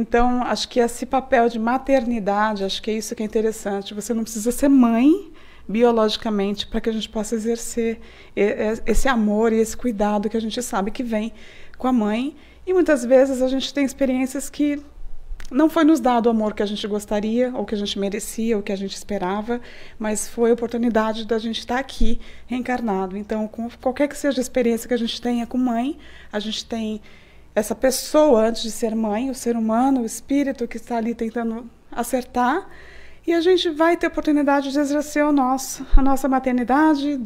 Então, acho que esse papel de maternidade, acho que é isso que é interessante. Você não precisa ser mãe biologicamente para que a gente possa exercer esse amor e esse cuidado que a gente sabe que vem com a mãe. E muitas vezes a gente tem experiências que não foi nos dado o amor que a gente gostaria, ou que a gente merecia, ou que a gente esperava, mas foi a oportunidade da gente estar aqui reencarnado. Então, com qualquer que seja a experiência que a gente tenha com mãe, a gente tem essa pessoa antes de ser mãe, o ser humano, o espírito que está ali tentando acertar, e a gente vai ter a oportunidade de exercer o nosso, a nossa maternidade,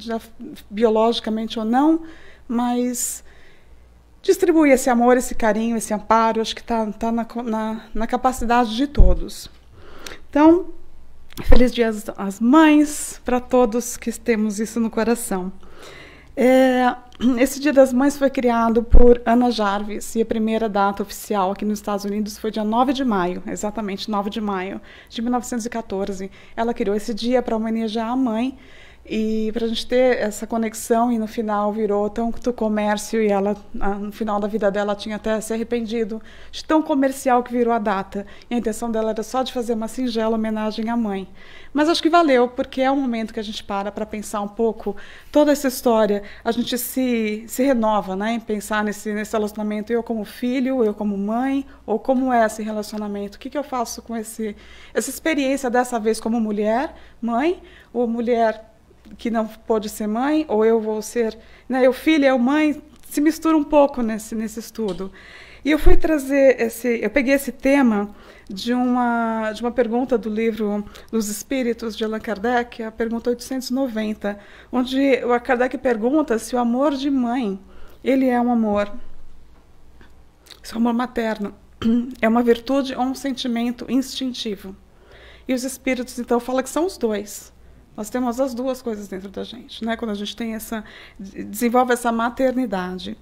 biologicamente ou não, mas distribuir esse amor, esse carinho, esse amparo, acho que está tá na, na, na, capacidade de todos. Então, feliz dia às, às mães, para todos que temos isso no coração. É, esse Dia das Mães foi criado por Ana Jarvis e a primeira data oficial aqui nos Estados Unidos foi dia 9 de maio, exatamente 9 de maio de 1914. Ela criou esse dia para homenagear a mãe e para a gente ter essa conexão, e no final virou tanto comércio, e ela, no final da vida dela, tinha até se arrependido de tão comercial que virou a data. E a intenção dela era só de fazer uma singela homenagem à mãe. Mas acho que valeu, porque é um momento que a gente para para pensar um pouco toda essa história. A gente se, se renova né, em pensar nesse, nesse relacionamento, eu como filho, eu como mãe, ou como é esse relacionamento. O que, que eu faço com esse, essa experiência dessa vez como mulher, mãe, ou mulher que não pode ser mãe, ou eu vou ser. Né, eu, filho eu, mãe, se mistura um pouco nesse, nesse estudo. E eu fui trazer esse. Eu peguei esse tema de uma, de uma pergunta do livro Dos Espíritos de Allan Kardec, a pergunta 890, onde o Kardec pergunta se o amor de mãe ele é um amor. Se o amor materno é uma virtude ou um sentimento instintivo. E os espíritos então falam que são os dois. Nós temos as duas coisas dentro da gente, né? Quando a gente tem essa desenvolve essa maternidade.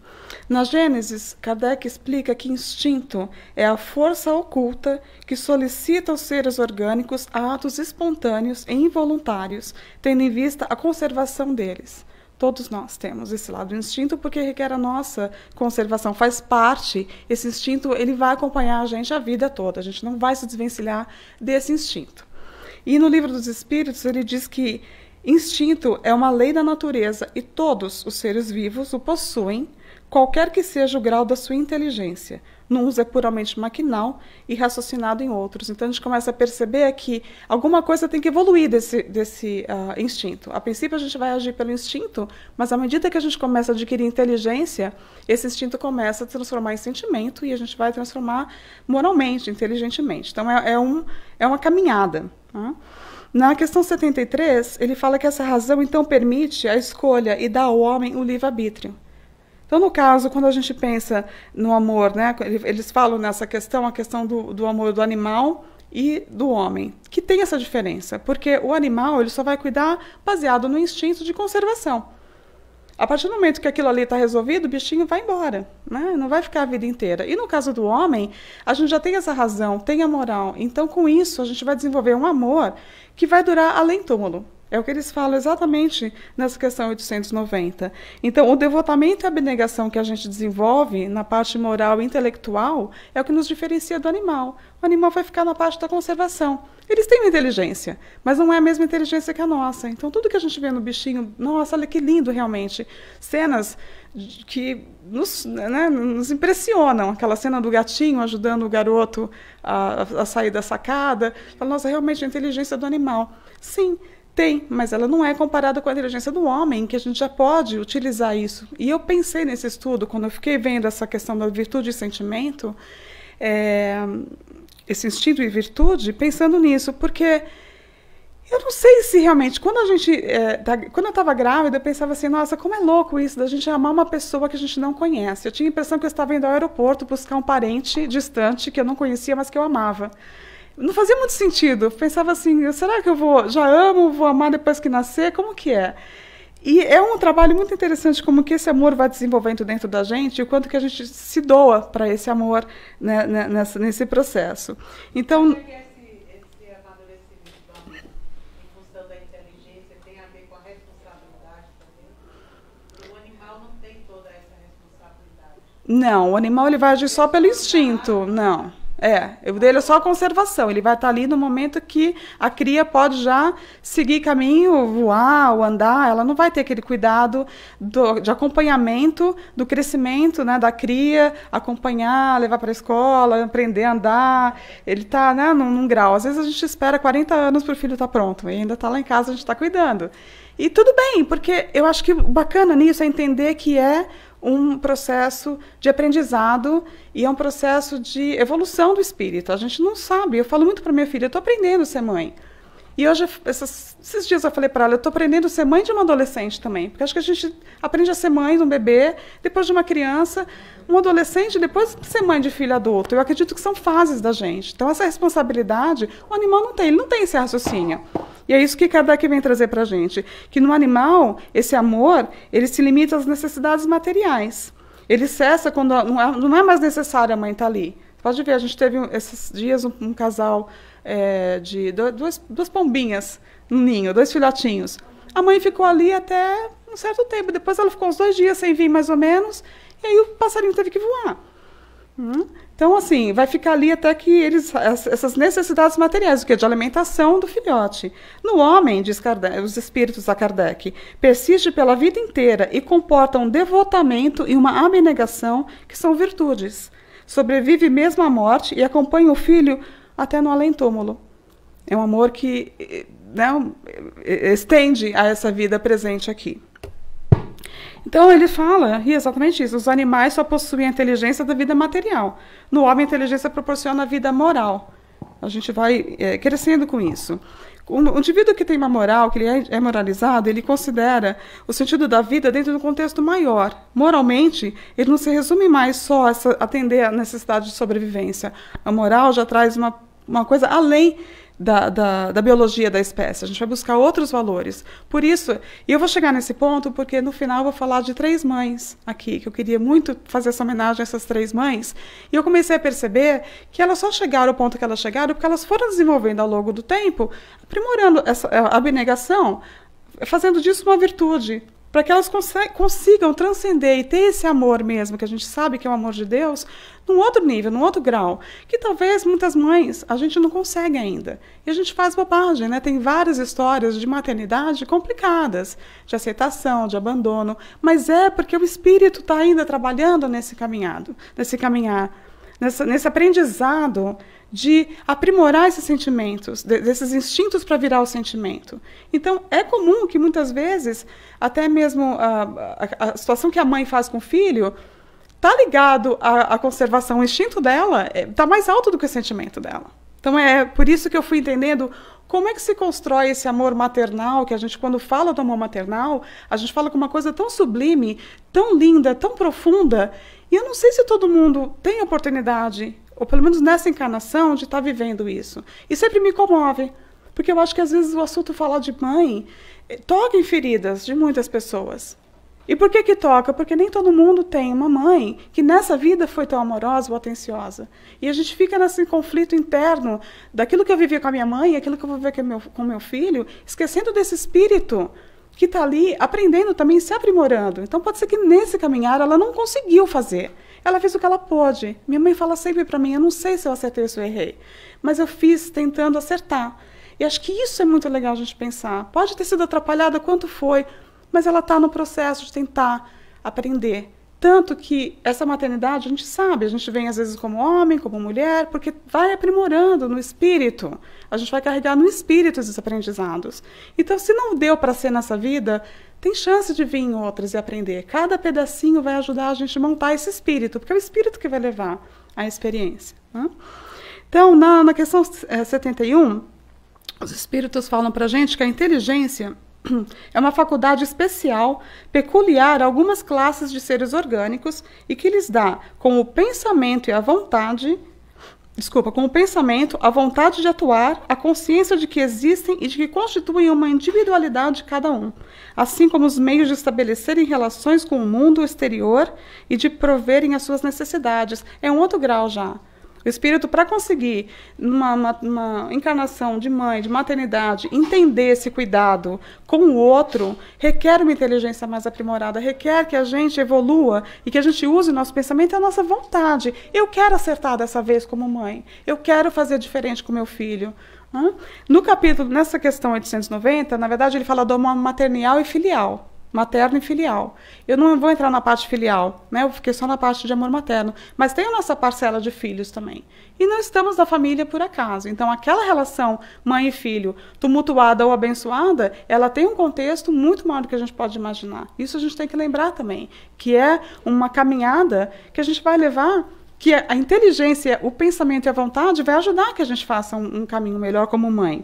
Na Gênesis, Kardec explica que instinto é a força oculta que solicita aos seres orgânicos atos espontâneos e involuntários, tendo em vista a conservação deles. Todos nós temos esse lado do instinto porque requer a nossa conservação, faz parte. Esse instinto ele vai acompanhar a gente a vida toda. A gente não vai se desvencilhar desse instinto. E no Livro dos Espíritos ele diz que instinto é uma lei da natureza e todos os seres vivos o possuem, qualquer que seja o grau da sua inteligência. Num uso é puramente maquinal e raciocinado em outros. Então a gente começa a perceber que alguma coisa tem que evoluir desse, desse uh, instinto. A princípio a gente vai agir pelo instinto, mas à medida que a gente começa a adquirir inteligência, esse instinto começa a transformar em sentimento e a gente vai transformar moralmente, inteligentemente. Então é, é, um, é uma caminhada. Na questão 73, ele fala que essa razão então permite a escolha e dá ao homem o livre-arbítrio. Então, no caso, quando a gente pensa no amor, né, eles falam nessa questão, a questão do, do amor do animal e do homem, que tem essa diferença, porque o animal ele só vai cuidar baseado no instinto de conservação. A partir do momento que aquilo ali está resolvido, o bichinho vai embora, né? não vai ficar a vida inteira. E no caso do homem, a gente já tem essa razão, tem a moral. Então, com isso, a gente vai desenvolver um amor que vai durar além túmulo. É o que eles falam exatamente nessa questão 890. Então, o devotamento e a abnegação que a gente desenvolve na parte moral e intelectual é o que nos diferencia do animal. O animal vai ficar na parte da conservação. Eles têm uma inteligência, mas não é a mesma inteligência que a nossa. Então, tudo que a gente vê no bichinho, nossa, olha que lindo realmente. Cenas que nos, né, nos impressionam. Aquela cena do gatinho ajudando o garoto a, a sair da sacada. Fala, nossa, realmente a inteligência do animal. Sim, tem, mas ela não é comparada com a inteligência do homem, que a gente já pode utilizar isso. E eu pensei nesse estudo, quando eu fiquei vendo essa questão da virtude e sentimento. É esse instinto e virtude pensando nisso, porque eu não sei se realmente, quando a gente, é, tá, quando eu estava grávida, eu pensava assim, nossa, como é louco isso da gente amar uma pessoa que a gente não conhece. Eu tinha a impressão que eu estava indo ao aeroporto buscar um parente distante que eu não conhecia, mas que eu amava. Não fazia muito sentido. Eu pensava assim, será que eu vou, já amo, vou amar depois que nascer? Como que é? E é um trabalho muito interessante como que esse amor vai desenvolvendo dentro da gente e o quanto que a gente se doa para esse amor né, né, nessa, nesse processo. Então Não, o animal ele vai agir só pelo instinto, não. É, o dele é só a conservação. Ele vai estar ali no momento que a cria pode já seguir caminho, voar ou andar. Ela não vai ter aquele cuidado do, de acompanhamento do crescimento né, da cria, acompanhar, levar para a escola, aprender a andar. Ele está né, num, num grau. Às vezes a gente espera 40 anos para o filho estar tá pronto e ainda está lá em casa, a gente está cuidando. E tudo bem, porque eu acho que o bacana nisso é entender que é um processo de aprendizado e é um processo de evolução do espírito. A gente não sabe. Eu falo muito para minha filha, estou aprendendo a ser mãe. E hoje, esses, esses dias eu falei para ela, eu estou aprendendo a ser mãe de uma adolescente também, porque acho que a gente aprende a ser mãe de um bebê, depois de uma criança, um adolescente, depois de ser mãe de filho adulto. Eu acredito que são fases da gente. Então, essa responsabilidade, o animal não tem, ele não tem esse raciocínio. E é isso que Kardec vem trazer para a gente, que no animal, esse amor, ele se limita às necessidades materiais. Ele cessa quando não é, não é mais necessário a mãe estar tá ali. Pode ver, a gente teve esses dias um, um casal é, de duas, duas pombinhas no ninho, dois filhotinhos. A mãe ficou ali até um certo tempo. Depois ela ficou uns dois dias sem vir, mais ou menos. E aí o passarinho teve que voar. Hum? Então, assim, vai ficar ali até que eles essas necessidades materiais, o que é de alimentação do filhote. No homem, diz Kardec, os espíritos a Kardec, persiste pela vida inteira e comporta um devotamento e uma abnegação que são virtudes. Sobrevive mesmo à morte e acompanha o filho até no além-túmulo. É um amor que né, estende a essa vida presente aqui. Então ele fala e é exatamente isso: os animais só possuem a inteligência da vida material. No homem, a inteligência proporciona a vida moral. A gente vai é, crescendo com isso um indivíduo que tem uma moral, que ele é, é moralizado, ele considera o sentido da vida dentro de um contexto maior. Moralmente, ele não se resume mais só a atender a necessidade de sobrevivência. A moral já traz uma, uma coisa além da, da, da, biologia da espécie, a gente vai buscar outros valores. Por isso, eu vou chegar nesse ponto porque no final eu vou falar de três mães aqui, que eu queria muito fazer essa homenagem a essas três mães, e eu comecei a perceber que elas só chegaram ao ponto que elas chegaram porque elas foram desenvolvendo ao longo do tempo, aprimorando essa a abnegação, fazendo disso uma virtude, para que elas consigam transcender e ter esse amor mesmo, que a gente sabe que é o amor de Deus, num outro nível, num outro grau, que talvez muitas mães a gente não consegue ainda. E a gente faz bobagem, né? Tem várias histórias de maternidade complicadas, de aceitação, de abandono, mas é porque o espírito está ainda trabalhando nesse caminhado, nesse caminhar, nessa, nesse aprendizado de aprimorar esses sentimentos, desses instintos para virar o sentimento. Então, é comum que muitas vezes, até mesmo a, a, a situação que a mãe faz com o filho, está ligado à, à, conservação. O instinto dela está é, tá mais alto do que o sentimento dela. Então, é por isso que eu fui entendendo como é que se constrói esse amor maternal, que a gente, quando fala do amor maternal, a gente fala com uma coisa tão sublime, tão linda, tão profunda, e eu não sei se todo mundo tem oportunidade ou pelo menos nessa encarnação, de estar tá vivendo isso. E sempre me comove, porque eu acho que às vezes o assunto falar de mãe eh, toca em feridas de muitas pessoas. E por que que toca? Porque nem todo mundo tem uma mãe que nessa vida foi tão amorosa ou atenciosa. E a gente fica nesse conflito interno daquilo que eu vivi com a minha mãe, aquilo que eu vou viver com meu, com meu filho, esquecendo desse espírito que está ali aprendendo também, se aprimorando. Então pode ser que nesse caminhar ela não conseguiu fazer. Ela fez o que ela pôde. Minha mãe fala sempre para mim: eu não sei se eu acertei ou se eu errei, mas eu fiz tentando acertar. E acho que isso é muito legal a gente pensar. Pode ter sido atrapalhada quanto foi, mas ela está no processo de tentar aprender. Tanto que essa maternidade, a gente sabe, a gente vem às vezes como homem, como mulher, porque vai aprimorando no espírito. A gente vai carregar no espírito esses aprendizados. Então, se não deu para ser nessa vida, tem chance de vir em outras e aprender. Cada pedacinho vai ajudar a gente a montar esse espírito, porque é o espírito que vai levar a experiência. Né? Então, na, na questão é, eh, 71, os espíritos falam para a gente que a inteligência é uma faculdade especial, peculiar a algumas classes de seres orgânicos e que lhes dá, com o pensamento e a vontade, desculpa, com o pensamento, a vontade de atuar, a consciência de que existem e de que constituem uma individualidade de cada um, assim como os meios de estabelecerem relações com o mundo exterior e de proverem as suas necessidades. É um outro grau já. O espírito, para conseguir, numa uma, uma, encarnação de mãe, de maternidade, entender esse cuidado com o outro, requer uma inteligência mais aprimorada, requer que a gente evolua e que a gente use o nosso pensamento e a nossa vontade. Eu quero acertar dessa vez como mãe, eu quero fazer diferente com meu filho. No capítulo, nessa questão 890, na verdade ele fala do amor maternal e filial. Materno e filial. Eu não vou entrar na parte filial, né? Eu fiquei só na parte de amor materno. Mas tem a nossa parcela de filhos também. E não estamos na família por acaso. Então, aquela relação mãe e filho, tumultuada ou abençoada, ela tem um contexto muito maior do que a gente pode imaginar. Isso a gente tem que lembrar também, que é uma caminhada que a gente vai levar que a inteligência, o pensamento e a vontade vai ajudar que a gente faça um, um caminho melhor como mãe.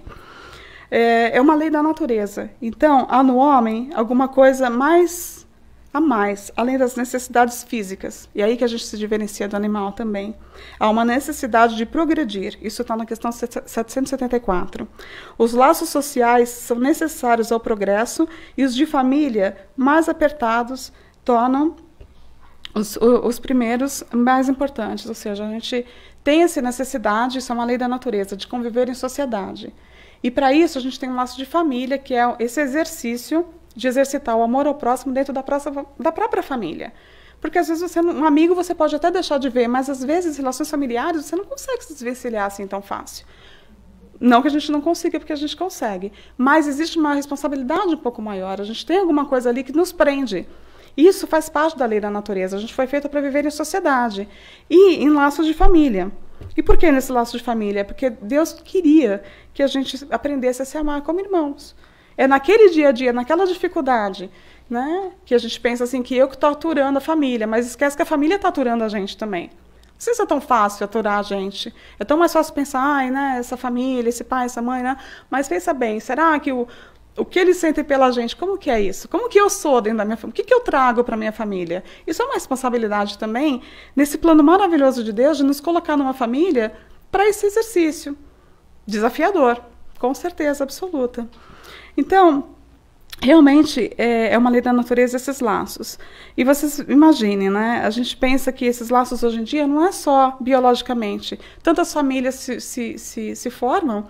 É, é uma lei da natureza. Então, há no homem alguma coisa mais a mais, além das necessidades físicas. E aí que a gente se diferencia do animal também. Há uma necessidade de progredir. Isso está na questão 774. Os laços sociais são necessários ao progresso e os de família, mais apertados, tornam os, os primeiros mais importantes, ou seja, a gente tem essa necessidade, isso é uma lei da natureza, de conviver em sociedade. E para isso a gente tem um laço de família, que é esse exercício de exercitar o amor ao próximo dentro da, próxima, da própria família. Porque às vezes você, um amigo você pode até deixar de ver, mas às vezes relações familiares você não consegue se desvencilhar assim tão fácil. Não que a gente não consiga, porque a gente consegue. Mas existe uma responsabilidade um pouco maior. A gente tem alguma coisa ali que nos prende. Isso faz parte da lei da natureza. A gente foi feito para viver em sociedade e em laços de família. E por que nesse laço de família? Porque Deus queria que a gente aprendesse a se amar como irmãos. É naquele dia a dia, naquela dificuldade, né, que a gente pensa assim que eu que estou aturando a família, mas esquece que a família está aturando a gente também. Não sei se é tão fácil aturar a gente. É tão mais fácil pensar, ai, né, essa família, esse pai, essa mãe, né? Mas pensa bem, será que o, o que eles sentem pela gente, como que é isso? Como que eu sou dentro da minha família? O que, que eu trago para minha família? Isso é uma responsabilidade também, nesse plano maravilhoso de Deus, de nos colocar numa família para esse exercício. Desafiador, com certeza absoluta. Então, realmente é, é, uma lei da natureza esses laços. E vocês imaginem, né? A gente pensa que esses laços hoje em dia não é só biologicamente. Tantas famílias se, se, se, se formam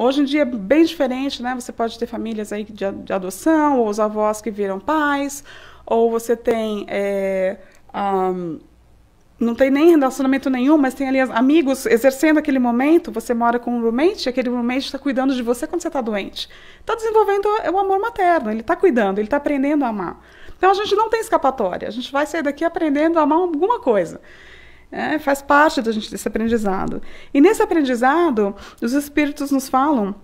Hoje em dia é bem diferente, né? Você pode ter famílias aí de, de adoção, ou os avós que viram pais, ou você tem. É, um, não tem nem relacionamento nenhum, mas tem ali amigos exercendo aquele momento, você mora com um roommate, aquele roommate está cuidando de você quando você está doente. Está desenvolvendo é, o amor materno, ele está cuidando, ele está aprendendo a amar. Então a gente não tem escapatória, a gente vai sair daqui aprendendo a amar alguma coisa. É, faz parte da gente desse aprendizado. E nesse aprendizado, os espíritos nos falam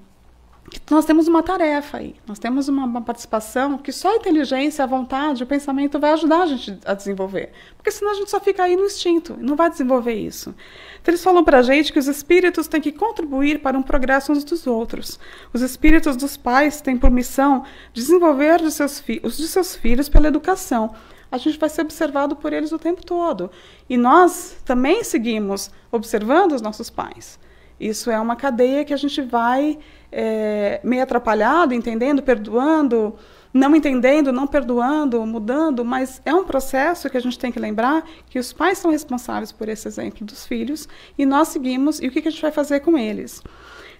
que nós temos uma tarefa aí, nós temos uma, uma, participação que só a inteligência, a vontade, o pensamento vai ajudar a gente a desenvolver. Porque senão a gente só fica aí no instinto, não vai desenvolver isso. Então, eles falam para a gente que os espíritos têm que contribuir para um progresso uns dos outros. Os espíritos dos pais têm por missão desenvolver de seus os de seus filhos pela educação, a gente vai ser observado por eles o tempo todo. E nós também seguimos observando os nossos pais. Isso é uma cadeia que a gente vai é, meio atrapalhado, entendendo, perdoando, não entendendo, não perdoando, mudando, mas é um processo que a gente tem que lembrar que os pais são responsáveis por esse exemplo dos filhos e nós seguimos, e o que a gente vai fazer com eles?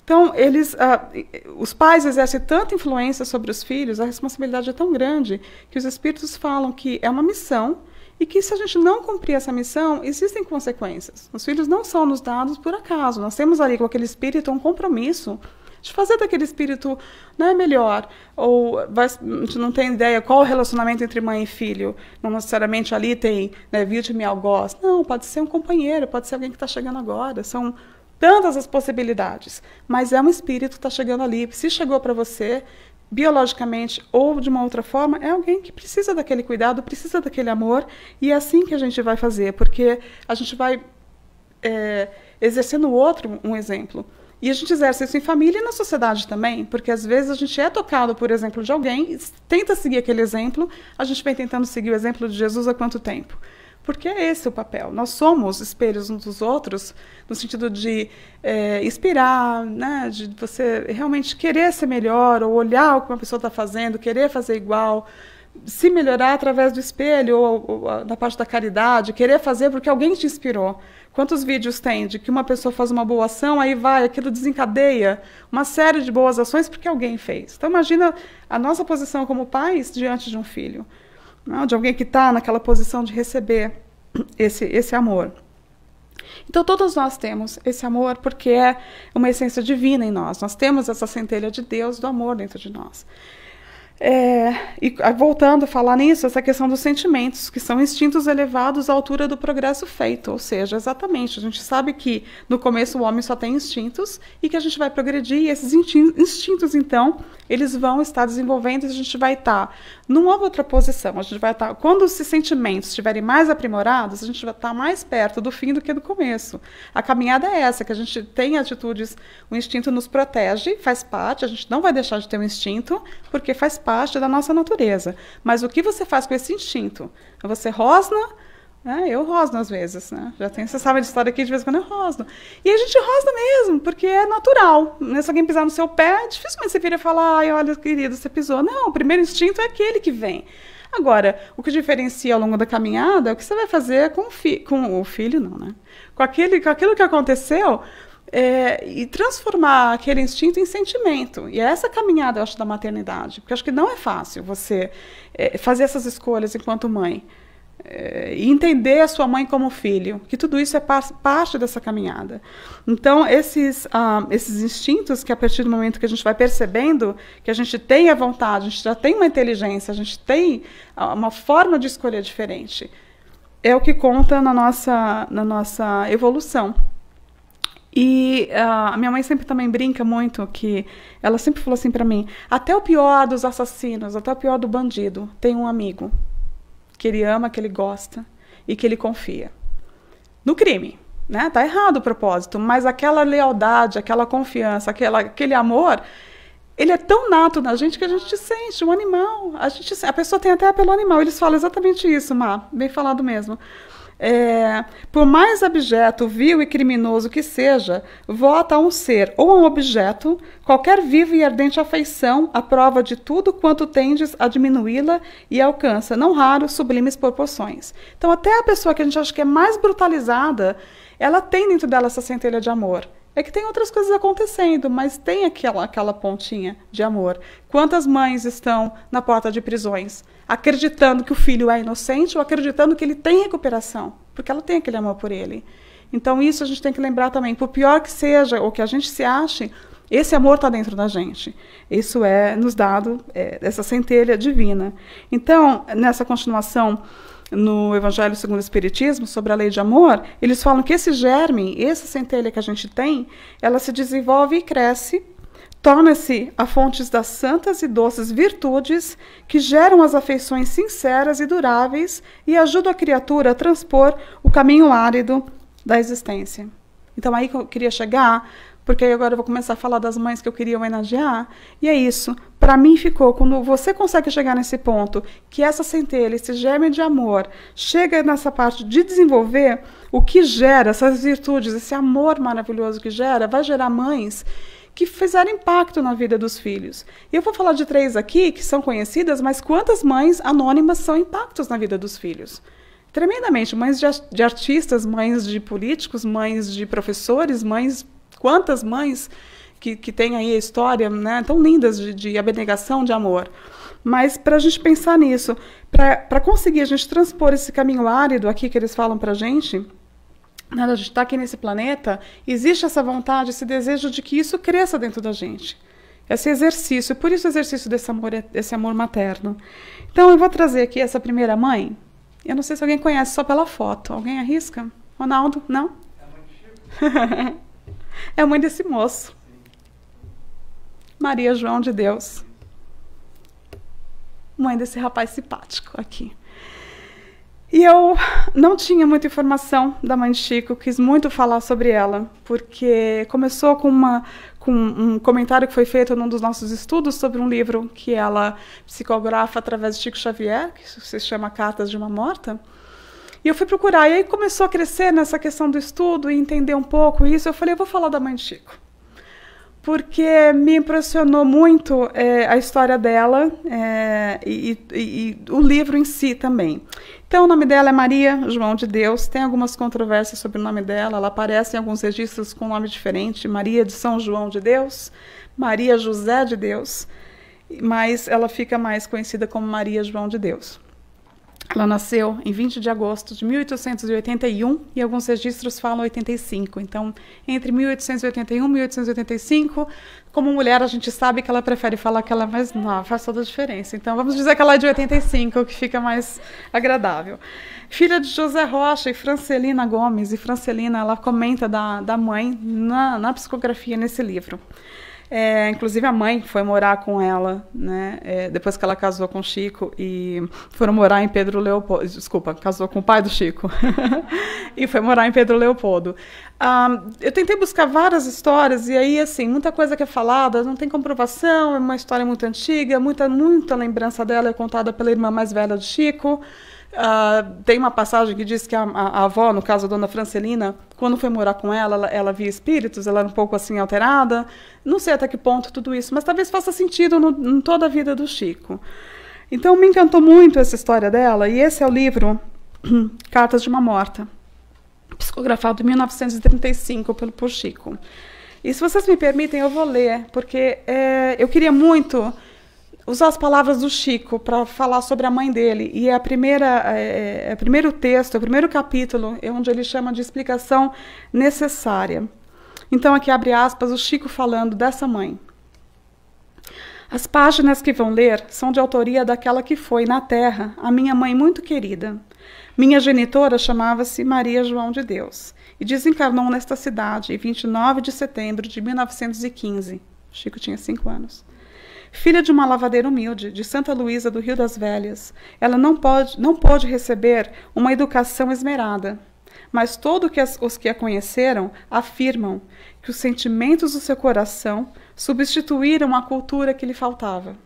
Então, eles, ah, os pais exercem tanta influência sobre os filhos, a responsabilidade é tão grande que os espíritos falam que é uma missão e que se a gente não cumprir essa missão, existem consequências. Os filhos não são nos dados por acaso. Nós temos ali com aquele espírito um compromisso de fazer daquele espírito não é melhor ou vai, a gente não tem ideia qual o relacionamento entre mãe e filho não necessariamente ali tem né, vítima e algoz não pode ser um companheiro pode ser alguém que está chegando agora são tantas as possibilidades, mas é um espírito que está chegando ali. Se chegou para você, biologicamente ou de uma outra forma, é alguém que precisa daquele cuidado, precisa daquele amor, e é assim que a gente vai fazer, porque a gente vai é, eh, exercer no outro um exemplo. E a gente exerce isso em família e na sociedade também, porque às vezes a gente é tocado por exemplo de alguém, tenta seguir aquele exemplo, a gente vem tentando seguir o exemplo de Jesus há quanto tempo? Porque é esse o papel. Nós somos espelhos uns dos outros, no sentido de é, inspirar, né? de você realmente querer ser melhor, ou olhar o que uma pessoa está fazendo, querer fazer igual, se melhorar através do espelho, ou, ou da parte da caridade, querer fazer porque alguém te inspirou. Quantos vídeos tem de que uma pessoa faz uma boa ação, aí vai, aquilo desencadeia uma série de boas ações porque alguém fez? Então, imagina a nossa posição como pais diante de um filho não, de alguém que está naquela posição de receber esse, esse amor. Então, todos nós temos esse amor porque é uma essência divina em nós. Nós temos essa centelha de Deus, do amor dentro de nós. É, e ah, voltando a falar nisso, essa questão dos sentimentos, que são instintos elevados à altura do progresso feito, ou seja, exatamente, a gente sabe que no começo o homem só tem instintos e que a gente vai progredir e esses instintos, então, eles vão estar desenvolvendo e a gente vai estar tá numa outra posição, a gente vai estar, tá, quando esses sentimentos estiverem mais aprimorados, a gente vai estar tá mais perto do fim do que do começo. A caminhada é essa, que a gente tem atitudes, o instinto nos protege, faz parte, a gente não vai deixar de ter um instinto, porque faz parte da nossa natureza. Mas o que você faz com esse instinto? Você rosna né? Eu rosno às vezes, né? Já tem, você sabe de história aqui, de vez em quando eu rosno. E a gente rosna mesmo, porque é natural. Né? Se alguém pisar no seu pé, dificilmente você vira e fala, ai, olha, querido, você pisou. Não, o primeiro instinto é aquele que vem. Agora, o que diferencia ao longo da caminhada é o que você vai fazer com o, fi com o filho, não, né? Com, aquele, com aquilo que aconteceu é, e transformar aquele instinto em sentimento. E é essa caminhada, eu acho, da maternidade. Porque acho que não é fácil você é, fazer essas escolhas enquanto mãe. É, e entender a sua mãe como filho, que tudo isso é par parte dessa caminhada. Então, esses, ah, esses instintos que a partir do momento que a gente vai percebendo que a gente tem a vontade, a gente já tem uma inteligência, a gente tem ah, uma forma de escolher diferente, é o que conta na nossa, na nossa evolução. E ah, a uh, minha mãe sempre também brinca muito que ela sempre falou assim para mim: até o pior dos assassinos, até o pior do bandido, tem um amigo que ele ama, que ele gosta e que ele confia. No crime, né? Tá errado o propósito, mas aquela lealdade, aquela confiança, aquela, aquele amor, ele é tão nato na gente que a gente sente um animal. A, gente, a pessoa tem até pelo animal. Eles falam exatamente isso, Mar. Bem falado mesmo. É, por mais abjeto, vil e criminoso que seja, vota a um ser ou a um objeto qualquer viva e ardente afeição à prova de tudo quanto tendes a diminuí-la e alcança, não raro, sublimes proporções. Então, até a pessoa que a gente acha que é mais brutalizada, ela tem dentro dela essa centelha de amor. É que tem outras coisas acontecendo, mas tem aquela, aquela pontinha de amor. Quantas mães estão na porta de prisões? acreditando que o filho é inocente ou acreditando que ele tem recuperação, porque ela tem aquele amor por ele. Então, isso a gente tem que lembrar também. Por pior que seja, ou que a gente se ache, esse amor está dentro da gente. Isso é nos dado, é, essa centelha divina. Então, nessa continuação no Evangelho segundo o Espiritismo, sobre a lei de amor, eles falam que esse germe, essa centelha que a gente tem, ela se desenvolve e cresce torna-se a fonte das santas e doces virtudes que geram as afeições sinceras e duráveis e ajudam a criatura a transpor o caminho árido da existência. Então, aí que eu queria chegar, porque agora eu vou começar a falar das mães que eu queria homenagear, e é isso. Para mim ficou, quando você consegue chegar nesse ponto, que essa centelha, esse germe de amor, chega nessa parte de desenvolver, o que gera essas virtudes, esse amor maravilhoso que gera, vai gerar mães que fizeram impacto na vida dos filhos. E eu vou falar de três aqui que são conhecidas, mas quantas mães anônimas são impactos na vida dos filhos? Tremendamente, mães de artistas, mães de políticos, mães de professores, mães. Quantas mães que, que tem aí a história né, tão lindas de, de abnegação de amor. Mas para a gente pensar nisso, para conseguir a gente transpor esse caminho árido aqui que eles falam para a gente, né, a gente está aqui nesse planeta, existe essa vontade, esse desejo de que isso cresça dentro da gente. Esse exercício, por isso o exercício desse amor, é, amor materno. Então eu vou trazer aqui essa primeira mãe. Eu não sei se alguém conhece só pela foto. Alguém arrisca? Ronaldo? Não? É a mãe desse moço. Maria João de Deus. Mãe desse rapaz simpático aqui. E eu não tinha muita informação da mãe de Chico, quis muito falar sobre ela, porque começou com, uma, com um comentário que foi feito num dos nossos estudos sobre um livro que ela psicografa através de Chico Xavier, que se chama Cartas de uma Morta. E eu fui procurar, e aí começou a crescer nessa questão do estudo e entender um pouco isso. Eu falei, eu vou falar da mãe de Chico porque me impressionou muito é, a história dela é, e, e, e, o livro em si também. Então, o nome dela é Maria João de Deus. Tem algumas controvérsias sobre o nome dela. Ela aparece em alguns registros com um nome diferente: Maria de São João de Deus, Maria José de Deus, mas ela fica mais conhecida como Maria João de Deus. Ela nasceu em 20 de agosto de 1881 e alguns registros falam 85. Então, entre 1881 e 1885, como mulher, a gente sabe que ela prefere falar que ela é mais nova, faz toda a diferença. Então, vamos dizer que ela é de 85, que fica mais agradável. Filha de José Rocha e Francelina Gomes. E Francelina, ela comenta da, da mãe na, na psicografia nesse livro. É, inclusive a mãe foi morar com ela, né? É, depois que ela casou com o Chico e foram morar em Pedro Leopoldo. Desculpa, casou com o pai do Chico e foi morar em Pedro Leopoldo. Ah, eu tentei buscar várias histórias e aí assim muita coisa que é falada não tem comprovação, é uma história muito antiga, muita muita lembrança dela é contada pela irmã mais velha do Chico. Uh, tem uma passagem que diz que a, a, a, avó, no caso a dona Francelina, quando foi morar com ela, ela, ela, via espíritos, ela era um pouco assim alterada. Não sei até que ponto tudo isso, mas talvez faça sentido no, em toda a vida do Chico. Então me encantou muito essa história dela, e esse é o livro Cartas de uma Morta, psicografado em 1935 pelo, por Chico. E se vocês me permitem, eu vou ler, porque é, eu queria muito usar as palavras do Chico para falar sobre a mãe dele. E é é, é, é o primeiro texto, é o primeiro capítulo, é onde ele chama de explicação necessária. Então, aqui abre aspas o Chico falando dessa mãe. As páginas que vão ler são de autoria daquela que foi, na terra, a minha mãe muito querida. Minha genitora chamava-se Maria João de Deus e desencarnou nesta cidade em 29 de setembro de 1915. Chico tinha cinco anos filha de uma lavadeira humilde, de Santa Luísa do Rio das Velhas. Ela não, pode, não pôde receber uma educação esmerada. Mas todos os que a conheceram afirmam que os sentimentos do seu coração substituíram a cultura que lhe faltava.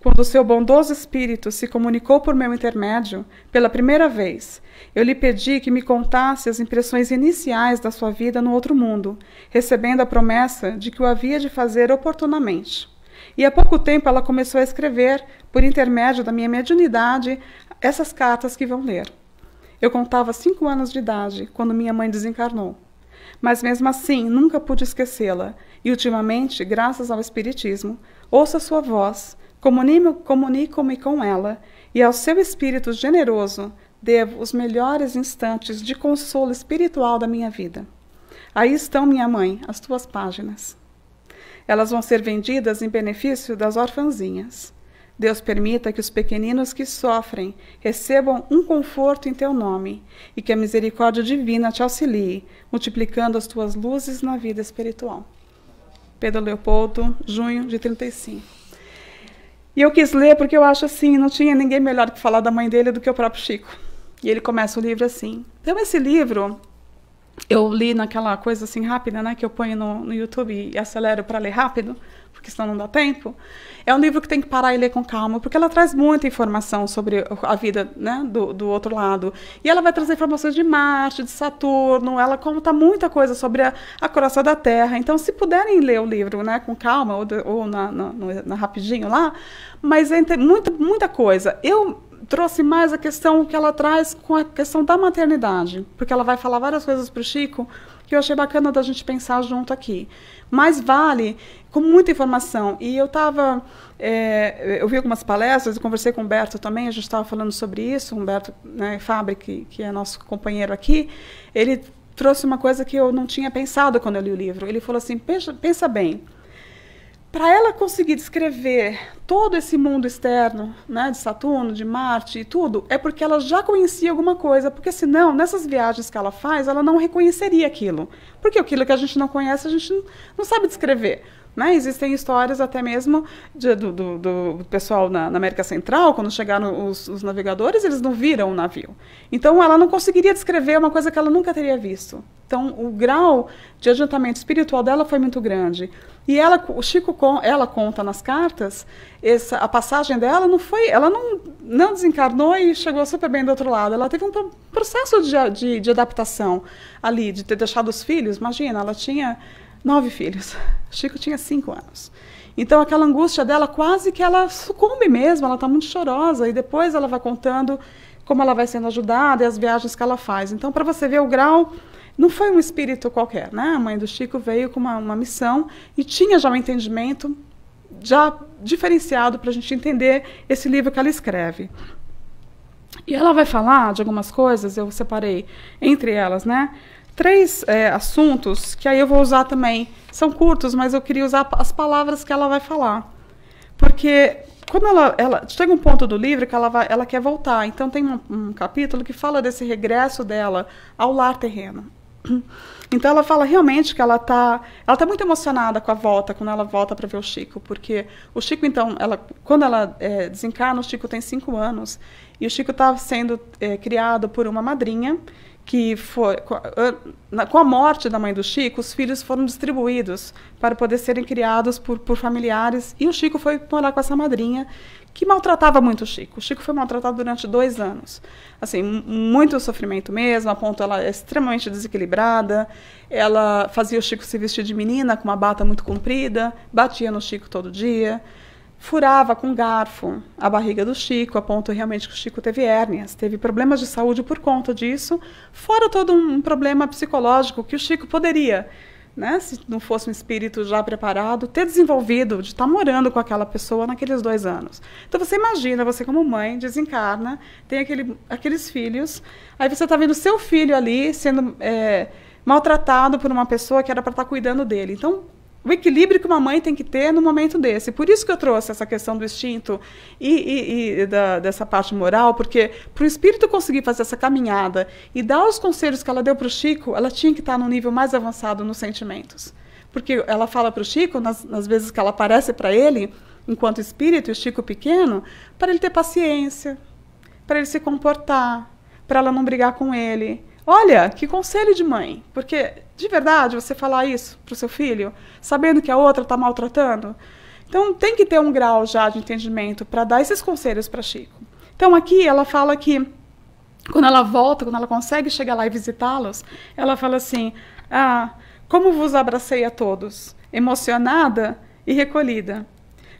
Quando o seu bondoso espírito se comunicou por meu intermédio, pela primeira vez, eu lhe pedi que me contasse as impressões iniciais da sua vida no outro mundo, recebendo a promessa de que o havia de fazer oportunamente. E há pouco tempo ela começou a escrever, por intermédio da minha mediunidade, essas cartas que vão ler. Eu contava cinco anos de idade quando minha mãe desencarnou. Mas mesmo assim, nunca pude esquecê-la. E ultimamente, graças ao Espiritismo, ouço a sua voz, comunico-me com ela e ao seu espírito generoso devo os melhores instantes de consolo espiritual da minha vida. Aí estão, minha mãe, as tuas páginas. Elas vão ser vendidas em benefício das orfanzinhas. Deus permita que os pequeninos que sofrem recebam um conforto em teu nome e que a misericórdia divina te auxilie, multiplicando as tuas luzes na vida espiritual. Pedro Leopoldo, junho de 35. E eu quis ler porque eu acho assim, não tinha ninguém melhor para falar da mãe dele do que o próprio Chico. E ele começa o livro assim. Então esse livro eu li naquela coisa assim rápida, né, que eu ponho no, no YouTube e acelero para ler rápido, porque senão não dá tempo. É um livro que tem que parar e ler com calma, porque ela traz muita informação sobre a vida, né, do, do outro lado. E ela vai trazer informações de Marte, de Saturno, ela conta muita coisa sobre a, a da Terra. Então, se puderem ler o livro, né, com calma ou, ou na, na, na rapidinho lá, mas é muita, muita coisa. Eu trouxe mais a questão que ela traz com a questão da maternidade, porque ela vai falar várias coisas para o Chico que eu achei bacana da gente pensar junto aqui. Mas vale, com muita informação. E eu estava, é, eh, eu vi algumas palestras, eu conversei com o Humberto também, a gente estava falando sobre isso, o Humberto né, Fabri, que, que é nosso companheiro aqui, ele trouxe uma coisa que eu não tinha pensado quando eu li o livro. Ele falou assim, pensa, pensa bem, para ela conseguir descrever todo esse mundo externo, né, de Saturno, de Marte e tudo, é porque ela já conhecia alguma coisa, porque senão, nessas viagens que ela faz, ela não reconheceria aquilo. Porque aquilo que a gente não conhece, a gente não sabe descrever. Né? Existem histórias até mesmo de, do, do, do, pessoal na, na, América Central, quando chegaram os, os, navegadores, eles não viram o navio. Então, ela não conseguiria descrever uma coisa que ela nunca teria visto. Então, o grau de adiantamento espiritual dela foi muito grande. E ela, o Chico, ela conta nas cartas, essa, a passagem dela não foi, ela não, não desencarnou e chegou super bem do outro lado. Ela teve um processo de, de, de adaptação ali, de ter deixado os filhos. Imagina, ela tinha nove filhos. Chico tinha cinco anos. Então aquela angústia dela quase que ela sucumbe mesmo, ela está muito chorosa e depois ela vai contando como ela vai sendo ajudada e as viagens que ela faz. Então para você ver o grau, não foi um espírito qualquer, né? A mãe do Chico veio com uma, uma missão e tinha já um entendimento já diferenciado para a gente entender esse livro que ela escreve. E ela vai falar de algumas coisas, eu separei entre elas, né? três é, assuntos que aí eu vou usar também. São curtos, mas eu queria usar as palavras que ela vai falar. Porque quando ela, ela chega um ponto do livro que ela, vai, ela quer voltar. Então tem um, um capítulo que fala desse regresso dela ao lar terreno. Então ela fala realmente que ela está ela tá muito emocionada com a volta, quando ela volta para ver o Chico, porque o Chico, então, ela, quando ela é, desencarna, o Chico tem cinco anos, e o Chico está sendo é, criado por uma madrinha, que foi com a morte da mãe do Chico, os filhos foram distribuídos para poder serem criados por, por familiares e o Chico foi morar com essa madrinha que maltratava muito o Chico. O Chico foi maltratado durante dois anos. Assim, muito sofrimento mesmo, a ponto ela é extremamente desequilibrada. Ela fazia o Chico se vestir de menina com uma bata muito comprida, batia no Chico todo dia, furava com garfo a barriga do Chico, a ponto realmente que o Chico teve hérnias, teve problemas de saúde por conta disso, fora todo um problema psicológico que o Chico poderia né, se não fosse um espírito já preparado, ter desenvolvido, de estar tá morando com aquela pessoa naqueles dois anos. Então você imagina, você como mãe, desencarna, tem aquele, aqueles filhos, aí você está vendo seu filho ali sendo é, maltratado por uma pessoa que era para estar tá cuidando dele. Então o equilíbrio que uma mãe tem que ter no momento desse. Por isso que eu trouxe essa questão do instinto e, e, e da, dessa parte moral, porque para o espírito conseguir fazer essa caminhada e dar os conselhos que ela deu para o Chico, ela tinha que estar num nível mais avançado nos sentimentos. Porque ela fala para o Chico, nas, nas vezes que ela aparece para ele, enquanto espírito, e o Chico pequeno, para ele ter paciência, para ele se comportar, para ela não brigar com ele. Olha, que conselho de mãe, porque de verdade você falar isso para o seu filho, sabendo que a outra está maltratando? Então tem que ter um grau já de entendimento para dar esses conselhos para Chico. Então aqui ela fala que quando ela volta, quando ela consegue chegar lá e visitá-los, ela fala assim: Ah, como vos abracei a todos, emocionada e recolhida.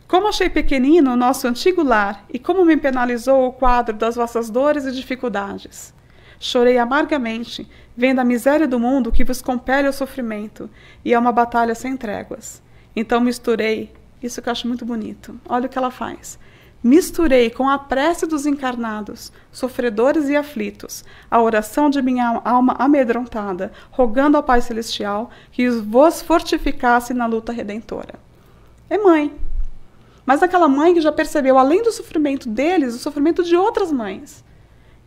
Como achei pequenino o nosso antigo lar e como me penalizou o quadro das vossas dores e dificuldades. Chorei amargamente, vendo a miséria do mundo que vos compele ao sofrimento, e é uma batalha sem tréguas. Então misturei, isso que eu acho muito bonito, olha o que ela faz. Misturei com a prece dos encarnados, sofredores e aflitos, a oração de minha alma amedrontada, rogando ao Pai Celestial que vos fortificasse na luta redentora. É mãe. Mas aquela mãe que já percebeu, além do sofrimento deles, o sofrimento de outras mães.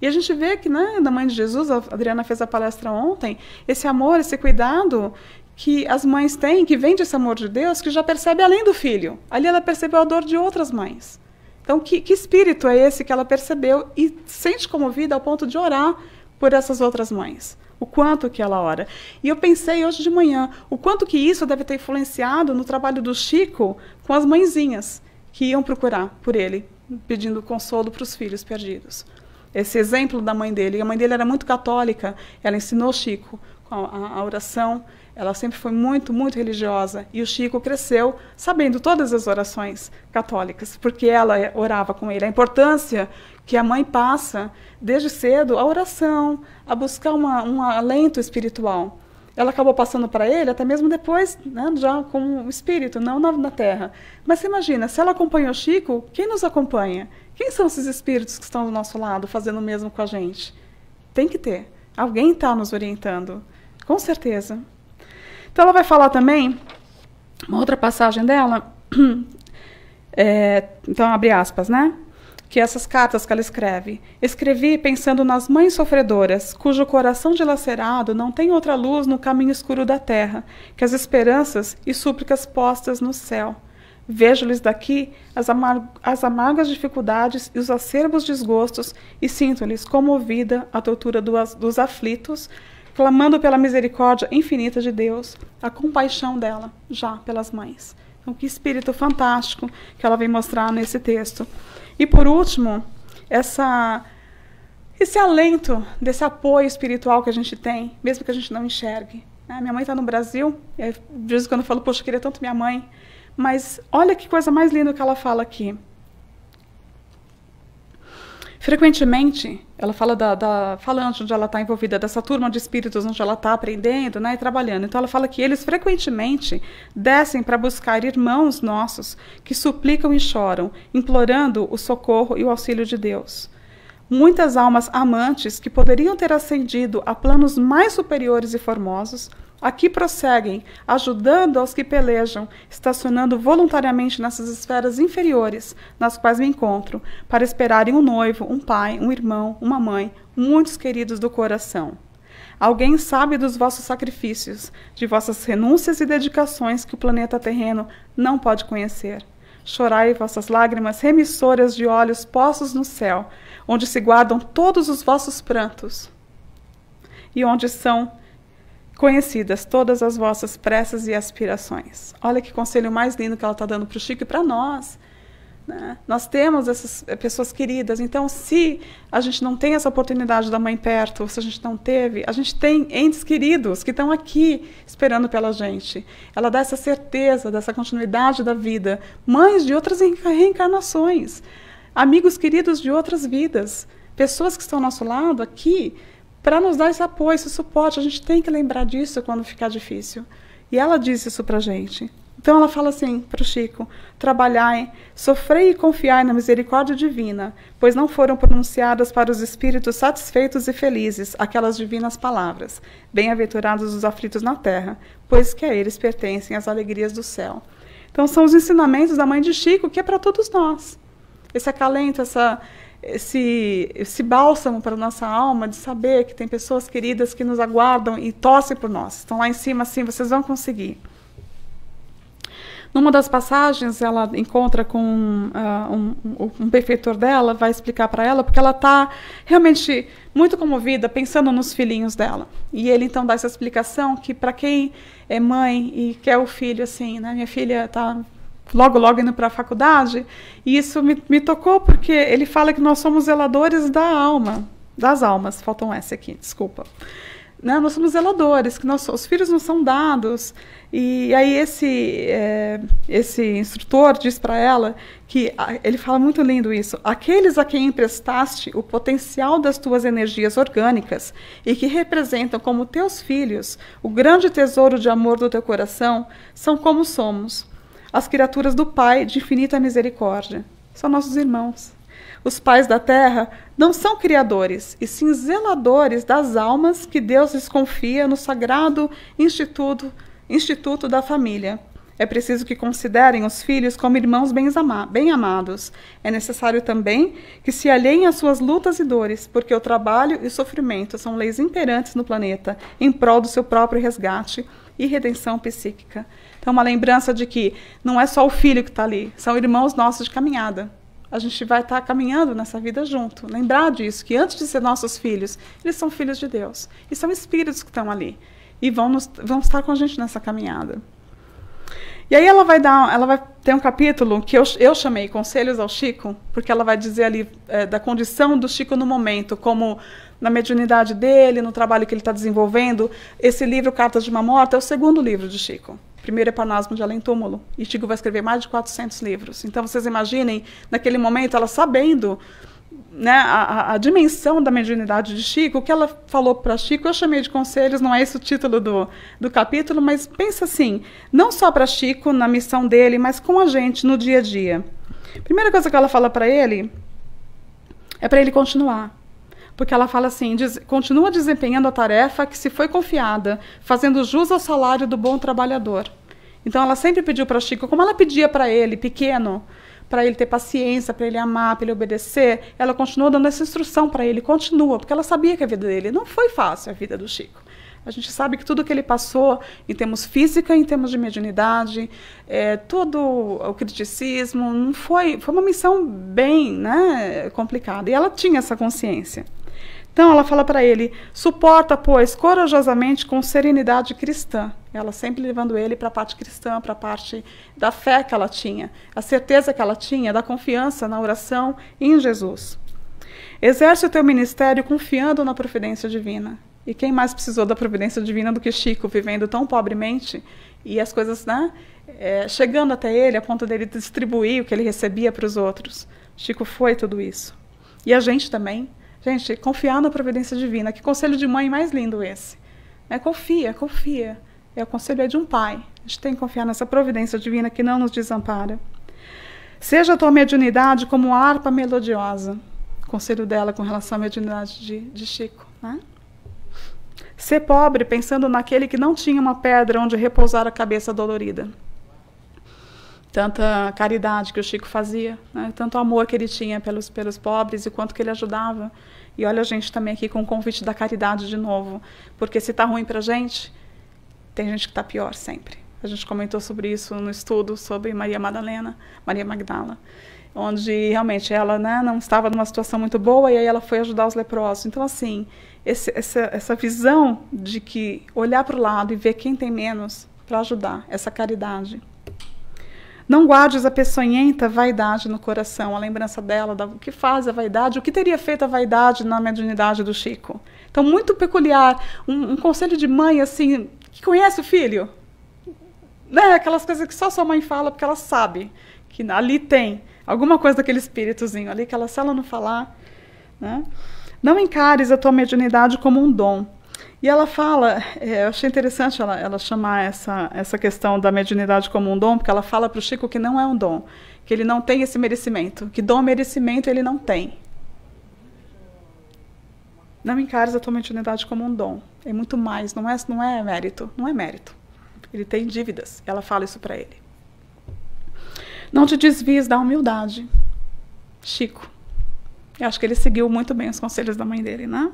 E a gente vê que, né, da mãe de Jesus, a Adriana fez a palestra ontem, esse amor, esse cuidado que as mães têm, que vem desse amor de Deus, que já percebe além do filho. Ali ela percebeu a dor de outras mães. Então, que, que espírito é esse que ela percebeu e sente comovida ao ponto de orar por essas outras mães? O quanto que ela ora. E eu pensei hoje de manhã, o quanto que isso deve ter influenciado no trabalho do Chico com as mãezinhas que iam procurar por ele, pedindo consolo para os filhos perdidos esse exemplo da mãe dele. E a mãe dele era muito católica, ela ensinou Chico a, a, oração, ela sempre foi muito, muito religiosa. E o Chico cresceu sabendo todas as orações católicas, porque ela orava com ele. A importância que a mãe passa desde cedo à oração, a buscar uma, um alento espiritual. Ela acabou passando para ele, até mesmo depois, né, já o espírito, não na, na terra. Mas você imagina, se ela acompanhou Chico, quem nos acompanha? Quem são esses espíritos que estão do nosso lado fazendo o mesmo com a gente? Tem que ter. Alguém está nos orientando. Com certeza. Então ela vai falar também, uma outra passagem dela, é, então abre aspas, né? Que essas cartas que ela escreve, escrevi pensando nas mães sofredoras, cujo coração dilacerado não tem outra luz no caminho escuro da terra, que as esperanças e súplicas postas no céu. Vejo-lhes daqui as, amar as amargas dificuldades e os acerbos desgostos, e sinto-lhes comovida a tortura do dos aflitos, clamando pela misericórdia infinita de Deus, a compaixão dela já pelas mães. Então, que espírito fantástico que ela vem mostrar nesse texto. E por último, essa esse alento, desse apoio espiritual que a gente tem, mesmo que a gente não enxergue. Né? Minha mãe está no Brasil, e às vezes quando eu falo, poxa, eu queria tanto minha mãe mas olha que coisa mais linda que ela fala aqui. Frequentemente, ela fala da, da falange onde ela está envolvida, dessa turma de espíritos onde ela está aprendendo né, e trabalhando. Então, ela fala que eles frequentemente descem para buscar irmãos nossos que suplicam e choram, implorando o socorro e o auxílio de Deus. Muitas almas amantes que poderiam ter ascendido a planos mais superiores e formosos Aqui prosseguem, ajudando aos que pelejam, estacionando voluntariamente nessas esferas inferiores, nas quais me encontro, para esperarem um noivo, um pai, um irmão, uma mãe, muitos queridos do coração. Alguém sabe dos vossos sacrifícios, de vossas renúncias e dedicações que o planeta terreno não pode conhecer. Chorai vossas lágrimas remissoras de olhos postos no céu, onde se guardam todos os vossos prantos e onde são conhecidas todas as vossas pressas e aspirações. Olha que conselho mais lindo que ela está dando para o Chico e para nós. Né? Nós temos essas eh, pessoas queridas, então se a gente não tem essa oportunidade da mãe perto, se a gente não teve, a gente tem entes queridos que estão aqui esperando pela gente. Ela dá essa certeza, dessa continuidade da vida. Mães de outras reencarnações, amigos queridos de outras vidas, pessoas que estão ao nosso lado aqui para nos dar esse apoio, esse suporte. A gente tem que lembrar disso quando ficar difícil. E ela disse isso para a gente. Então ela fala assim para o Chico: trabalhai, sofrei e confiai na misericórdia divina, pois não foram pronunciadas para os espíritos satisfeitos e felizes aquelas divinas palavras: bem-aventurados os aflitos na terra, pois que a eles pertencem as alegrias do céu. Então são os ensinamentos da mãe de Chico que é para todos nós. Esse acalento, essa esse, esse bálsamo para nossa alma de saber que tem pessoas queridas que nos aguardam e torcem por nós. Estão lá em cima, assim, vocês vão conseguir. Numa das passagens, ela encontra com uh, um, um, um, dela, vai explicar para ela, porque ela está realmente muito comovida, pensando nos filhinhos dela. E ele então dá essa explicação que, para quem é mãe e quer o filho, assim, né, minha filha está logo, logo indo para a faculdade, e isso me, me tocou porque ele fala que nós somos zeladores da alma, das almas, faltam um S aqui, desculpa. Né? Nós somos zeladores, que nós, os filhos não são dados. E aí esse, é, esse instrutor diz para ela que ele fala muito lindo isso. Aqueles a quem emprestaste o potencial das tuas energias orgânicas e que representam como teus filhos o grande tesouro de amor do teu coração são como somos as criaturas do Pai de infinita misericórdia. São nossos irmãos. Os pais da terra não são criadores, e sim zeladores das almas que Deus lhes confia no sagrado instituto, instituto da família. É preciso que considerem os filhos como irmãos bem amados. É necessário também que se alheiem às suas lutas e dores, porque o trabalho e o sofrimento são leis imperantes no planeta, em prol do seu próprio resgate e redenção psíquica. Então, é uma lembrança de que não é só o filho que está ali, são irmãos nossos de caminhada. A gente vai estar tá caminhando nessa vida junto. Lembrar disso, que antes de ser nossos filhos, eles são filhos de Deus. E são espíritos que estão ali. E vão, nos, vão estar com a gente nessa caminhada. E aí ela vai dar, ela vai ter um capítulo que eu, eu chamei Conselhos ao Chico, porque ela vai dizer ali é, da condição do Chico no momento, como na mediunidade dele, no trabalho que ele está desenvolvendo. Esse livro, Cartas de uma Morta, é o segundo livro de Chico. Primeiro é Panasmo de Além Túmulo. E Chico vai escrever mais de 400 livros. Então vocês imaginem, naquele momento, ela sabendo né, a, a, dimensão da mediunidade de Chico, o que ela falou para Chico, eu chamei de conselhos, não é esse o título do, do capítulo, mas pensa assim, não só para Chico, na missão dele, mas com a gente no dia a dia. Primeira coisa que ela fala para ele é para ele continuar. Porque ela fala assim: diz, continua desempenhando a tarefa que se foi confiada, fazendo jus ao salário do bom trabalhador. Então ela sempre pediu para Chico, como ela pedia para ele, pequeno, para ele ter paciência, para ele amar, para ele obedecer, ela continuou dando essa instrução para ele, continua, porque ela sabia que a vida dele não foi fácil, a vida do Chico. A gente sabe que tudo que ele passou, em termos física, em termos de mediunidade, é, todo o criticismo, não foi, foi uma missão bem né, complicada. E ela tinha essa consciência. Então ela fala para ele: suporta, pois, corajosamente com serenidade cristã. Ela sempre levando ele para a parte cristã, para a parte da fé que ela tinha, a certeza que ela tinha, da confiança na oração em Jesus. Exerce o teu ministério confiando na providência divina. E quem mais precisou da providência divina do que Chico, vivendo tão pobremente e as coisas, né? É, chegando até ele, a ponto dele distribuir o que ele recebia para os outros. Chico foi tudo isso. E a gente também Gente, confiar na providência divina. Que conselho de mãe mais lindo esse. É, confia, confia. É o conselho é de um pai. A gente tem que confiar nessa providência divina que não nos desampara. Seja a tua mediunidade como harpa melodiosa. Conselho dela com relação à mediunidade de, de Chico. Né? Ser pobre pensando naquele que não tinha uma pedra onde repousar a cabeça dolorida tanta caridade que o Chico fazia, né? tanto amor que ele tinha pelos, pelos pobres e quanto que ele ajudava. E olha a gente também aqui com o convite da caridade de novo, porque se está ruim para a gente, tem gente que está pior sempre. A gente comentou sobre isso no estudo sobre Maria Madalena, Maria Magdala, onde realmente ela né, não estava numa situação muito boa e aí ela foi ajudar os leprosos. Então, assim, esse, essa, essa visão de que olhar para o lado e ver quem tem menos para ajudar, essa caridade não guardes a peçonhenta vaidade no coração, a lembrança dela, da, o que faz a vaidade, o que teria feito a vaidade na mediunidade do Chico. Então, muito peculiar. Um, um conselho de mãe, assim, que conhece o filho. Né? Aquelas coisas que só sua mãe fala porque ela sabe que ali tem alguma coisa daquele espíritozinho ali que ela, se ela não falar. Né? Não encares a tua mediunidade como um dom e ela fala, é, eu achei interessante ela, ela chamar essa, essa questão da mediunidade como um dom, porque ela fala para o Chico que não é um dom, que ele não tem esse merecimento, que dom merecimento ele não tem. Não encares a tua mediunidade como um dom, é muito mais, não é, não é mérito, não é mérito. Ele tem dívidas, ela fala isso para ele. Não te desvies da humildade, Chico. Eu acho que ele seguiu muito bem os conselhos da mãe dele, né?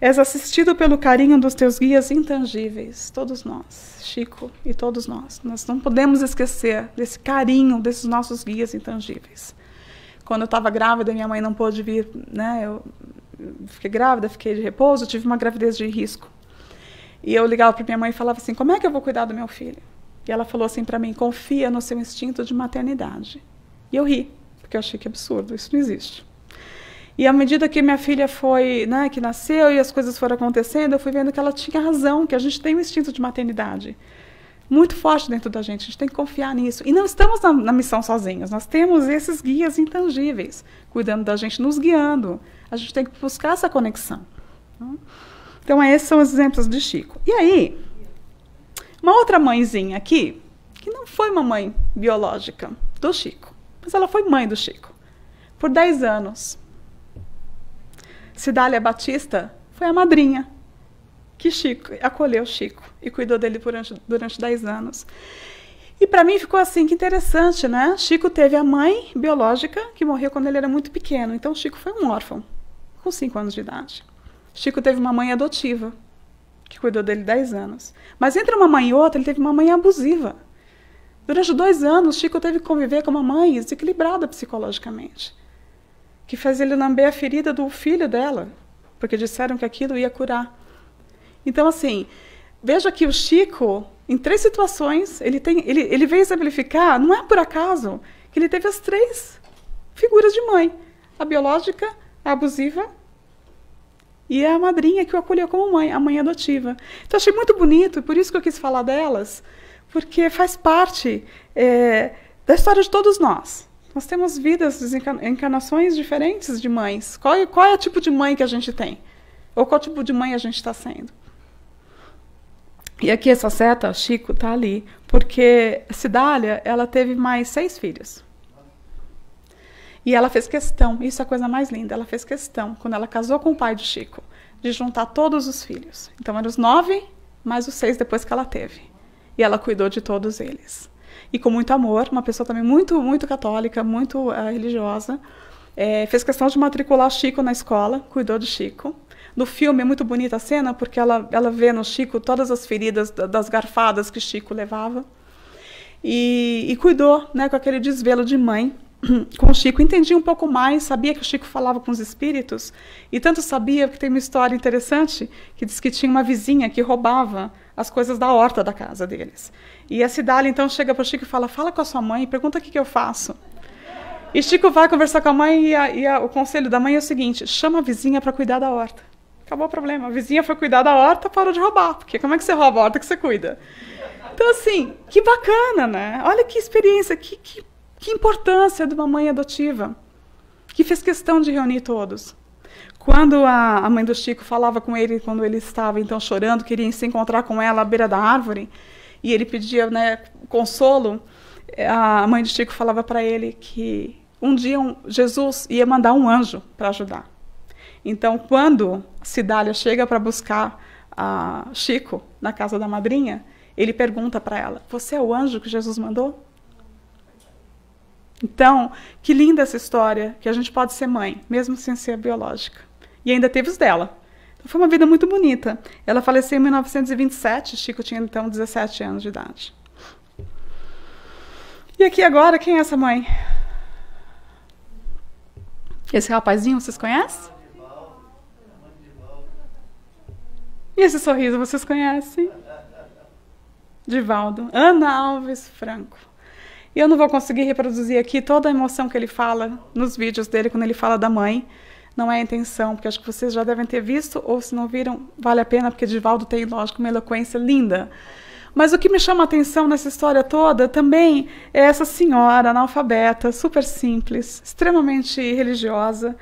És assistido pelo carinho dos teus guias intangíveis, todos nós, Chico e todos nós. Nós não podemos esquecer desse carinho desses nossos guias intangíveis. Quando eu estava grávida, minha mãe não pôde vir, né? Eu fiquei grávida, fiquei de repouso, tive uma gravidez de risco. E eu ligava para minha mãe e falava assim: "Como é que eu vou cuidar do meu filho?" E ela falou assim para mim: "Confia no seu instinto de maternidade". E eu ri, porque eu achei que absurdo, isso não existe. E à medida que minha filha foi, né, que nasceu e as coisas foram acontecendo, eu fui vendo que ela tinha razão, que a gente tem um instinto de maternidade muito forte dentro da gente. A gente tem que confiar nisso. E não estamos na, na missão sozinhos. Nós temos esses guias intangíveis cuidando da gente, nos guiando. A gente tem que buscar essa conexão. Tá? Então, esses são os exemplos de Chico. E aí, uma outra mãezinha aqui, que não foi uma mãe biológica do Chico, mas ela foi mãe do Chico por 10 anos. Cidália Batista foi a madrinha que Chico acolheu Chico e cuidou dele durante, durante 10 anos. E para mim ficou assim, que interessante, né? Chico teve a mãe biológica que morreu quando ele era muito pequeno. Então Chico foi um órfão, com 5 anos de idade. Chico teve uma mãe adotiva, que cuidou dele 10 anos. Mas entre uma mãe e outra, ele teve uma mãe abusiva. Durante dois anos, Chico teve que conviver com uma mãe desequilibrada psicologicamente que faz ele lamber a ferida do filho dela, porque disseram que aquilo ia curar. Então, assim, veja que o Chico, em três situações, ele, tem, ele, ele veio exemplificar, não é por acaso, que ele teve as três figuras de mãe: a biológica, a abusiva e a madrinha que o acolheu como mãe, a mãe adotiva. Então, achei muito bonito, por isso que eu quis falar delas, porque faz parte é, da história de todos nós. Nós temos vidas, encarnações diferentes de mães. Qual é, qual é o tipo de mãe que a gente tem? Ou qual tipo de mãe a gente está sendo? E aqui essa seta, Chico, tá ali, porque Cidália, ela teve mais seis filhos. E ela fez questão, isso é a coisa mais linda, ela fez questão, quando ela casou com o pai de Chico, de juntar todos os filhos. Então eram os nove, mais os seis depois que ela teve. E ela cuidou de todos eles e com muito amor, uma pessoa também muito, muito católica, muito uh, religiosa. É, fez questão de matricular Chico na escola, cuidou de Chico. No filme é muito bonita a cena, porque ela, ela vê no Chico todas as feridas das garfadas que Chico levava. E, e cuidou, né, com aquele desvelo de mãe, com o Chico, entendi um pouco mais, sabia que o Chico falava com os espíritos, e tanto sabia que tem uma história interessante que diz que tinha uma vizinha que roubava as coisas da horta da casa deles. E a Cidália então chega para o Chico e fala: fala com a sua mãe, pergunta o que, que eu faço. E Chico vai conversar com a mãe e, a, e a, o conselho da mãe é o seguinte: chama a vizinha para cuidar da horta. Acabou o problema. A vizinha foi cuidar da horta, parou de roubar. Porque como é que você rouba a horta que você cuida? Então, assim, que bacana, né? Olha que experiência, que, que, que importância de uma mãe adotiva, que fez questão de reunir todos. Quando a, a mãe do Chico falava com ele, quando ele estava então chorando, queria se encontrar com ela à beira da árvore, e ele pedia né, consolo, a mãe de Chico falava para ele que um dia um, Jesus ia mandar um anjo para ajudar. Então, quando Cidália chega para buscar Chico na casa da madrinha, ele pergunta para ela: Você é o anjo que Jesus mandou? Então, que linda essa história que a gente pode ser mãe, mesmo sem ser biológica. E ainda teve os dela. Então, foi uma vida muito bonita. Ela faleceu em 1927, Chico tinha então 17 anos de idade. E aqui agora, quem é essa mãe? Esse rapazinho, vocês conhecem? E esse sorriso, vocês conhecem? Divaldo. Ana Alves Franco. E Eu não vou conseguir reproduzir aqui toda a emoção que ele fala nos vídeos dele quando ele fala da mãe não é a intenção, porque acho que vocês já devem ter visto, ou se não viram, vale a pena, porque Divaldo tem, lógico, uma eloquência linda. Mas o que me chama a atenção nessa história toda também é essa senhora analfabeta, super simples, extremamente religiosa.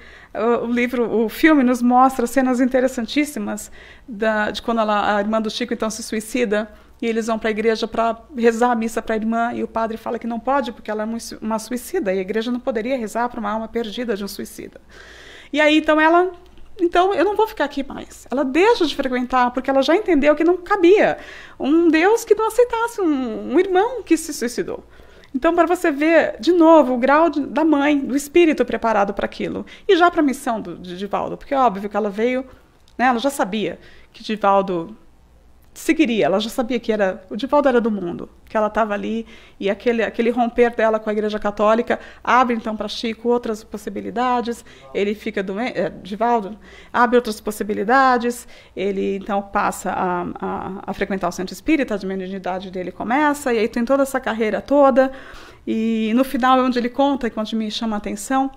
O livro, o filme nos mostra cenas interessantíssimas da, de quando ela, a irmã do Chico então se suicida e eles vão para a igreja para rezar a missa para a irmã e o padre fala que não pode porque ela é uma suicida e a igreja não poderia rezar para uma alma perdida de um suicida. E aí, então, ela então eu não vou ficar aqui mais. Ela deixa de frequentar porque ela já entendeu que não cabia um Deus que não aceitasse um, um irmão que se suicidou. Então, para você ver, de novo, o grau de, da mãe, do espírito preparado para aquilo. E já para a missão do, de Divaldo, porque é óbvio que ela veio, né, ela já sabia que Divaldo seguiria, ela já sabia que era o Divaldo era do mundo, que ela estava ali e aquele aquele romper dela com a Igreja Católica abre então para Chico outras possibilidades. Ele fica doente, é, Divaldo abre outras possibilidades. Ele então passa a, a, a frequentar o centro espírita, a mediunidade dele começa e aí tem toda essa carreira toda e no final é onde ele conta e é onde me chama a atenção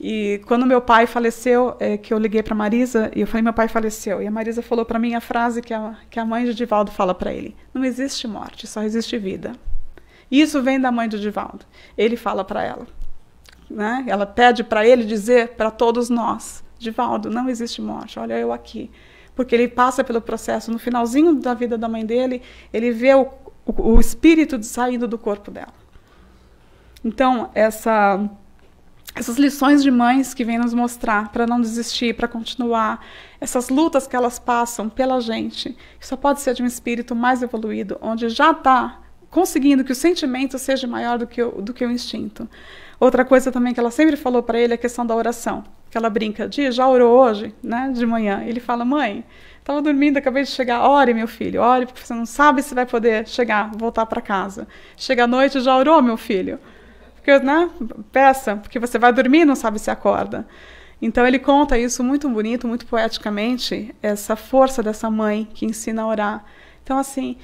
e quando meu pai faleceu, é, que eu liguei para Marisa e eu falei: meu pai faleceu. E a Marisa falou para mim a frase que a, que a mãe de Divaldo fala para ele: não existe morte, só existe vida. Isso vem da mãe de Divaldo. Ele fala para ela. Né? Ela pede para ele dizer para todos nós: Divaldo, não existe morte, olha eu aqui. Porque ele passa pelo processo, no finalzinho da vida da mãe dele, ele vê o, o, o espírito saindo do corpo dela. Então, essa essas lições de mães que vêm nos mostrar para não desistir, para continuar, essas lutas que elas passam pela gente, só pode ser de um espírito mais evoluído, onde já está conseguindo que o sentimento seja maior do que o, do que o instinto. Outra coisa também que ela sempre falou para ele é a questão da oração, que ela brinca, "Dia já orou hoje, né, de manhã. Ele fala, mãe, estava dormindo, acabei de chegar, ore meu filho, ore, porque você não sabe se vai poder chegar, voltar para casa. Chega à noite, já orou meu filho. Porque, né? Peça, porque você vai dormir e não sabe se acorda. Então ele conta isso muito bonito, muito poeticamente, essa força dessa mãe que ensina a orar. Então, assim,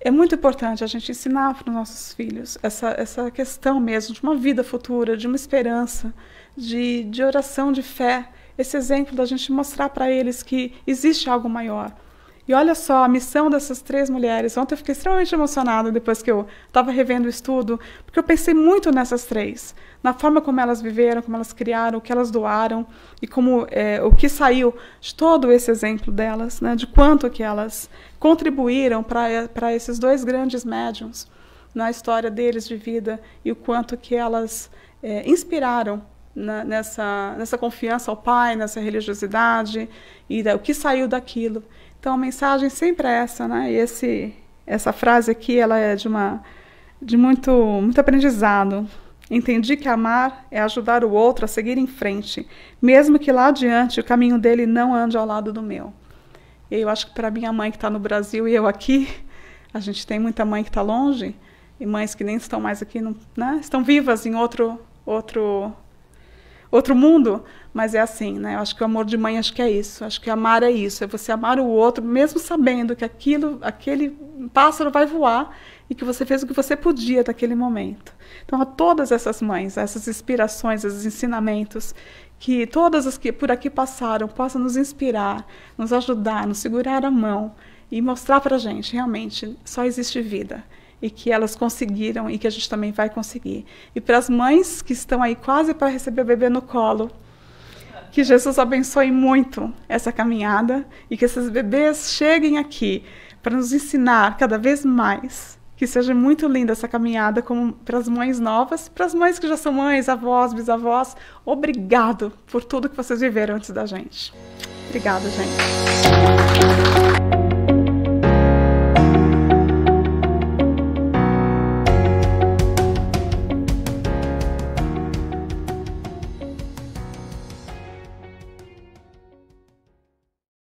é muito importante a gente ensinar para os nossos filhos essa, essa questão mesmo de uma vida futura, de uma esperança, de, de oração, de fé. Esse exemplo da gente mostrar para eles que existe algo maior. E olha só a missão dessas três mulheres. Ontem eu fiquei extremamente emocionada depois que eu estava revendo o estudo, porque eu pensei muito nessas três, na forma como elas viveram, como elas criaram, o que elas doaram e como é, o que saiu de todo esse exemplo delas, né, de quanto que elas contribuíram para esses dois grandes médiums na história deles de vida e o quanto que elas é, inspiraram na, nessa, nessa confiança ao Pai, nessa religiosidade e da, o que saiu daquilo. Então a mensagem sempre é essa, né? E esse, essa frase aqui, ela é de uma de muito muito aprendizado. Entendi que amar é ajudar o outro a seguir em frente, mesmo que lá adiante o caminho dele não ande ao lado do meu. E eu acho que para minha mãe que está no Brasil e eu aqui, a gente tem muita mãe que está longe e mães que nem estão mais aqui, né? estão vivas em outro outro outro mundo, mas é assim, né? Eu acho que o amor de mãe acho que é isso, acho que amar é isso, é você amar o outro mesmo sabendo que aquilo, aquele pássaro vai voar e que você fez o que você podia naquele momento. Então, a todas essas mães, essas inspirações, esses ensinamentos que todas as que por aqui passaram possam nos inspirar, nos ajudar, nos segurar a mão e mostrar para gente realmente só existe vida e que elas conseguiram e que a gente também vai conseguir. E para as mães que estão aí quase para receber o bebê no colo, que Jesus abençoe muito essa caminhada e que esses bebês cheguem aqui para nos ensinar cada vez mais. Que seja muito linda essa caminhada como para as mães novas, para as mães que já são mães, avós, bisavós. Obrigado por tudo que vocês viveram antes da gente. Obrigada, gente.